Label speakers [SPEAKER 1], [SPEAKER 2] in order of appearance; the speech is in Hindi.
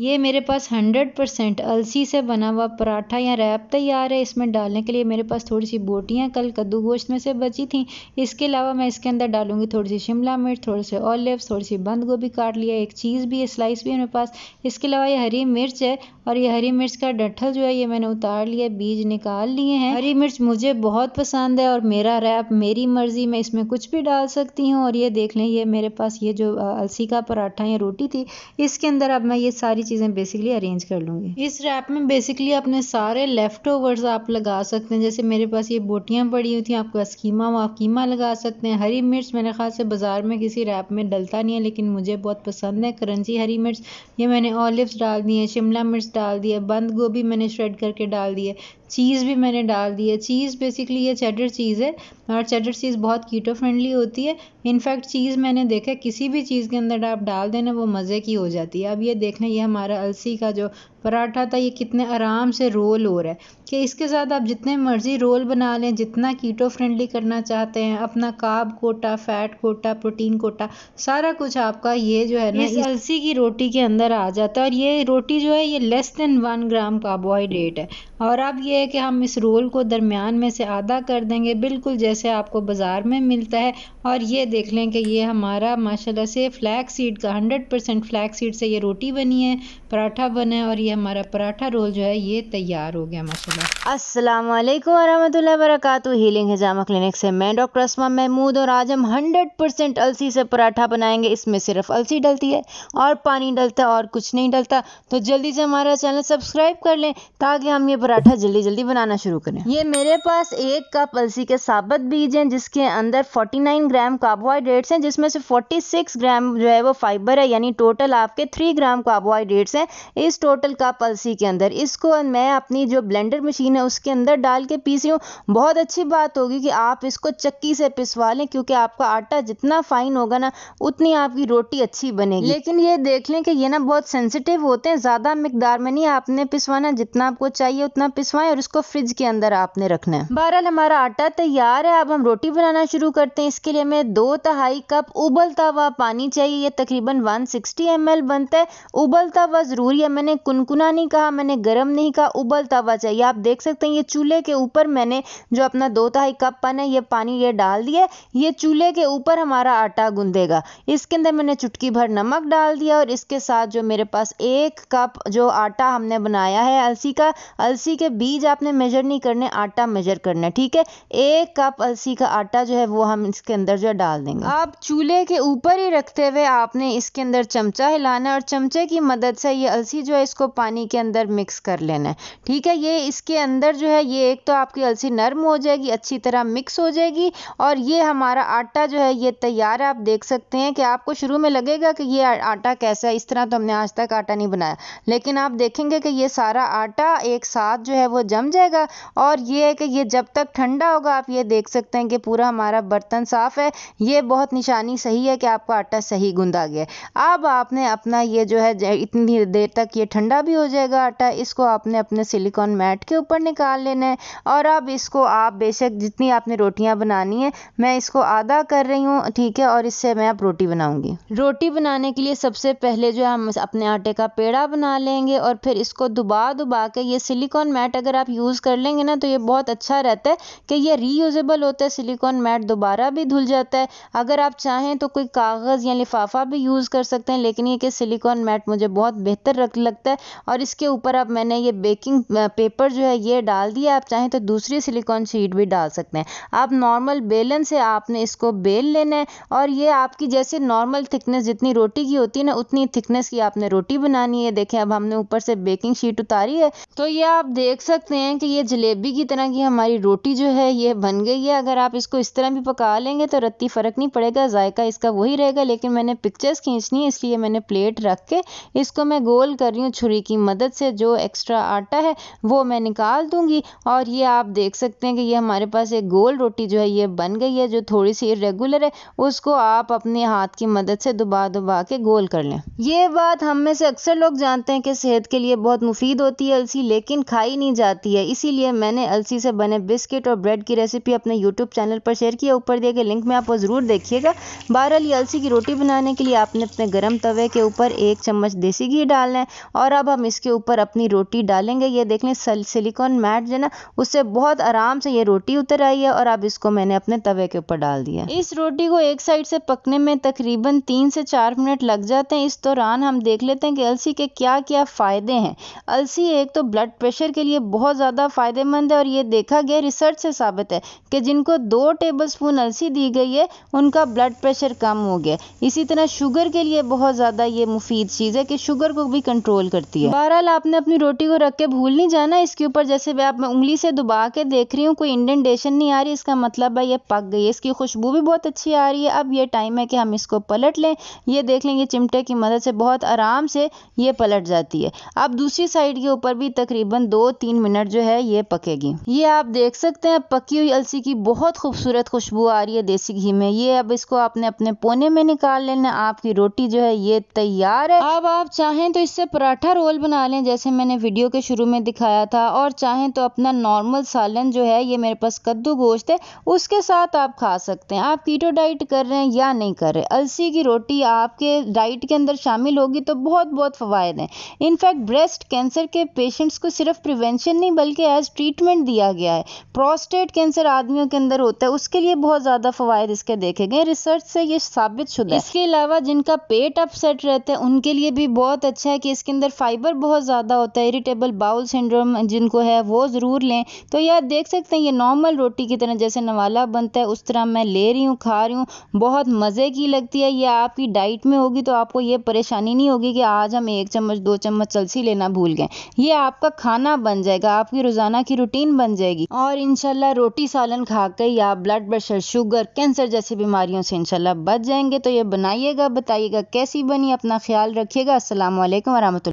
[SPEAKER 1] ये मेरे पास हंड्रेड परसेंट अलसी से बना हुआ पराठा या रैप तैयार है इसमें डालने के लिए मेरे पास थोड़ी सी बोटियाँ कल कद्दू गोश्त में से बची थी इसके अलावा मैं इसके अंदर डालूंगी थोड़ी सी शिमला मिर्च थोड़े से ऑलिव थोड़ी सी बंद गोभी काट लिया एक चीज़ भी है स्लाइस भी है मेरे पास इसके अलावा ये हरी मिर्च है और ये हरी मिर्च का डठल जो है ये मैंने उतार लिया बीज निकाल लिए हैं हरी मिर्च मुझे बहुत पसंद है और मेरा रैप मेरी मर्ज़ी मैं इसमें कुछ भी डाल सकती हूँ और ये देख लें ये मेरे पास ये जो अलसी का पराठा या रोटी थी इसके अंदर अब मैं ये सारी चीज़ें बेसिकली अरेंज कर लूंगी इस रैप में बेसिकली अपने सारे लेफ़्ट ओवर्स आप लगा सकते हैं जैसे मेरे पास ये बोटियाँ पड़ी हुई थी आपके पास कीमा वाफ कीमा लगा सकते हैं हरी मिर्च मेरे ख्याल से बाज़ार में किसी रैप में डलता नहीं है लेकिन मुझे बहुत पसंद है करंजी हरी मिर्च ये मैंने ऑलिव्स डाल दिए शिमला मिर्च डाल दिए बंद गोभी मैंने श्रेड करके डाल दिए चीज़ भी मैंने डाल दी है चीज़ बेसिकली ये चेडर चीज़ है और चेडर चीज़ बहुत कीटो फ्रेंडली होती है इनफैक्ट चीज़ मैंने देखा किसी भी चीज़ के अंदर आप डाल देना वो मज़े की हो जाती है अब ये देख लें ये हमारा अलसी का जो पराठा था ये कितने आराम से रोल हो रहा है कि इसके साथ आप जितने मर्ज़ी रोल बना लें जितना कीटो फ्रेंडली करना चाहते हैं अपना carb quota fat quota protein quota सारा कुछ आपका ये जो है ना इस अलसी की रोटी के अंदर आ जाता है और ये रोटी जो है ये less than one gram carbohydrate है और अब ये है कि हम इस रोल को दरमियान में से आधा कर देंगे बिल्कुल जैसे आपको बाज़ार में मिलता है और ये देख लें कि ये हमारा माशाल्लाह से फ्लैक्स सीड का हंड्रेड फ्लैक्स सीड से ये रोटी बनी है पराठा बना है और ये ये हमारा पराठा रोल जो है ये तैयार हो गया माशाल्लाह अस्सलाम वालेकुम वरहमतुल्लाहि वबरकातु हीलिंग हिजामा क्लिनिक से मैं डॉक्टर असमा महमूद और आज हम 100% परसेंट अलसी से पराठा बनाएंगे इसमें सिर्फ अलसी डलती है और पानी डलता है और कुछ नहीं डलता तो जल्दी से हमारा चैनल सब्सक्राइब कर लें ताकि हम ये पराठा जल्दी जल्दी बनाना शुरू करें ये मेरे पास एक कप अलसी के साबत बीज हैं जिसके अंदर 49 ग्राम कार्बोहाइड्रेट्स हैं जिसमें से 46 ग्राम जो है वो फाइबर है यानी टोटल आपके थ्री ग्राम कार्बोहाइड्रेट्स हैं इस टोटल कप अलसी के अंदर इसको मैं अपनी जो ब्लेंडर मशीन है उसके अंदर डाल के पीस रही हूँ बहुत अच्छी बात होगी कि आप इसको चक्की से पिसवा लें क्योंकि आपका आटा जितना फाइन होगा ना उतनी आपकी रोटी अच्छी बनेगी लेकिन ये देख लें कि ये ना बहुत सेंसिटिव होते हैं ज़्यादा मकदार में नहीं आपने पिसवाना जितना आपको चाहिए उतना पिसवाएं और इसको फ्रिज के अंदर आपने रखना है बहरहाल हमारा आटा तैयार है अब हम रोटी बनाना शुरू करते हैं इसके लिए हमें दो तहाई कप उबलता हुआ पानी चाहिए ये तकरीबन 160 एल बनता है उबलता हुआ ज़रूरी है मैंने कुनकुन चुनकुना नहीं कहा मैंने गर्म नहीं कहा उबलता हुआ चाहिए आप देख सकते हैं ये चूल्हे के ऊपर मैंने जो अपना दो तहाई कप पन है ये पानी ये डाल दिया ये चूल्हे के ऊपर हमारा आटा गूंधेगा इसके अंदर मैंने चुटकी भर नमक डाल दिया और इसके साथ जो मेरे पास एक कप जो आटा हमने बनाया है अलसी का अलसी के बीज आपने मेजर नहीं करने आटा मेजर करना है ठीक है एक कप अलसी का आटा जो है वो हम इसके अंदर जो है डाल देंगे आप चूल्हे के ऊपर ही रखते हुए आपने इसके अंदर चमचा हिलाना और चमचे की मदद से ये अलसी जो है इसको पानी के अंदर मिक्स कर लेना है ठीक है ये इसके अंदर जो है ये एक तो आपकी अलसी नरम हो जाएगी अच्छी तरह मिक्स हो जाएगी और ये हमारा आटा जो है ये तैयार है आप देख सकते हैं कि आपको शुरू में लगेगा कि ये आटा कैसा है इस तरह तो हमने आज तक आटा नहीं बनाया लेकिन आप देखेंगे कि ये सारा आटा एक साथ जो है वो जम जाएगा और ये है कि ये जब तक ठंडा होगा आप ये देख सकते हैं कि पूरा हमारा बर्तन साफ है ये बहुत निशानी सही है कि आपका आटा सही गूंदा गया अब आपने अपना ये जो है इतनी देर तक ये ठंडा भी भी हो जाएगा आटा इसको आपने अपने सिलिकॉन मैट के ऊपर निकाल लेना है और अब इसको आप बेशक जितनी आपने रोटियां बनानी है मैं इसको आधा कर रही हूँ ठीक है और इससे मैं आप रोटी बनाऊंगी रोटी बनाने के लिए सबसे पहले जो है हम अपने आटे का पेड़ा बना लेंगे और फिर इसको दुबा दुबा के ये सिलिकॉन मैट अगर आप यूज़ कर लेंगे ना तो ये बहुत अच्छा रहता है कि ये रीयूजेबल होता है सिलिकॉन मैट दोबारा भी धुल जाता है अगर आप चाहें तो कोई कागज़ या लिफाफा भी यूज़ कर सकते हैं लेकिन ये कि सिलिकॉन मैट मुझे बहुत बेहतर रख लगता है और इसके ऊपर अब मैंने ये बेकिंग पेपर जो है ये डाल दिया आप चाहें तो दूसरी सिलिकॉन शीट भी डाल सकते हैं आप नॉर्मल बेलन से आपने इसको बेल लेना है और ये आपकी जैसे नॉर्मल थिकनेस जितनी रोटी की होती है ना उतनी थिकनेस की आपने रोटी बनानी है देखें अब हमने ऊपर से बेकिंग शीट उतारी है तो ये आप देख सकते हैं कि ये जलेबी की तरह की हमारी रोटी जो है ये बन गई है अगर आप इसको इस तरह भी पका लेंगे तो रत्ती फ़र्क नहीं पड़ेगा जायका इसका वही रहेगा लेकिन मैंने पिक्चर्स खींचनी है इसलिए मैंने प्लेट रख के इसको मैं गोल कर रही हूँ छुरी छुरी की मदद से जो एक्स्ट्रा आटा है वो मैं निकाल दूंगी और ये आप देख सकते हैं कि ये हमारे पास एक गोल रोटी जो है ये बन गई है जो थोड़ी सी रेगुलर है उसको आप अपने हाथ की मदद से दुबा दुबा के गोल कर लें ये बात हम में से अक्सर लोग जानते हैं कि सेहत के लिए बहुत मुफीद होती है अलसी लेकिन खाई नहीं जाती है इसीलिए मैंने अलसी से बने बिस्किट और ब्रेड की रेसिपी अपने यूट्यूब चैनल पर शेयर किया ऊपर दिए गए लिंक में आप वो ज़रूर देखिएगा बहरहाल ये अलसी की रोटी बनाने के लिए आपने अपने गर्म तवे के ऊपर एक चम्मच देसी घी डालना है और अब हम इसके ऊपर अपनी रोटी डालेंगे ये देख लें सिलिकॉन मैट जो ना उससे बहुत आराम से ये रोटी उतर आई है और अब इसको मैंने अपने तवे के ऊपर डाल दिया इस रोटी को एक साइड से पकने में तकरीबन तीन से चार मिनट लग जाते हैं इस दौरान हम देख लेते हैं कि अलसी के क्या क्या फ़ायदे हैं अलसी एक तो ब्लड प्रेशर के लिए बहुत ज़्यादा फ़ायदेमंद है और ये देखा गया रिसर्च से साबित है कि जिनको दो टेबल स्पून अलसी दी गई है उनका ब्लड प्रेशर कम हो गया इसी तरह शुगर के लिए बहुत ज़्यादा ये मुफीद चीज़ है कि शुगर को भी कंट्रोल करती है होती है बहरहाल आपने अपनी रोटी को रख के भूल नहीं जाना इसके ऊपर जैसे आप मैं उंगली से दबा के देख रही हूँ कोई इंडेंटेशन नहीं आ रही इसका मतलब है ये पक गई है इसकी खुशबू भी बहुत अच्छी आ रही है अब ये टाइम है कि हम इसको पलट लें ये देख लेंगे चिमटे की मदद से बहुत आराम से ये पलट जाती है अब दूसरी साइड के ऊपर भी तकरीबन दो तीन मिनट जो है ये पकेगी ये आप देख सकते हैं पकी हुई अलसी की बहुत खूबसूरत खुशबू आ रही है देसी घी में ये अब इसको आपने अपने पोने में निकाल लेना आपकी रोटी जो है ये तैयार है अब आप चाहें तो इससे पराठा रो घोल बना लें जैसे मैंने वीडियो के शुरू में दिखाया था और चाहें तो अपना नॉर्मल सालन जो है ये मेरे पास कद्दू गोश्त है उसके साथ आप खा सकते हैं आप कीटो डाइट कर रहे हैं या नहीं कर रहे अलसी की रोटी आपके डाइट के अंदर शामिल होगी तो बहुत बहुत फ़वाद हैं इनफैक्ट ब्रेस्ट कैंसर के पेशेंट्स को सिर्फ प्रिवेंशन नहीं बल्कि एज ट्रीटमेंट दिया गया है प्रोस्टेट कैंसर आदमियों के अंदर होता है उसके लिए बहुत ज़्यादा फ़वाद इसके देखे गए रिसर्च से ये साबित शुद्ध इसके अलावा जिनका पेट अपसेट रहता है उनके लिए भी बहुत अच्छा है कि इसके अंदर फाइबर फ़ाइबर बहुत ज़्यादा होता है इरिटेबल बाउल सिंड्रोम जिनको है वो ज़रूर लें तो यह देख सकते हैं ये नॉर्मल रोटी की तरह जैसे नवाला बनता है उस तरह मैं ले रही हूँ खा रही हूँ बहुत मज़े की लगती है ये आपकी डाइट में होगी तो आपको ये परेशानी नहीं होगी कि आज हम एक चम्मच दो चम्मच चलसी लेना भूल गए ये आपका खाना बन जाएगा आपकी रोज़ाना की रूटीन बन जाएगी और इनशाला रोटी सालन खा कर ही आप ब्लड प्रेशर शुगर कैंसर जैसी बीमारियों से इनशाला बच जाएंगे तो ये बनाइएगा बताइएगा कैसी बनी अपना ख्याल रखिएगा असल वरहमल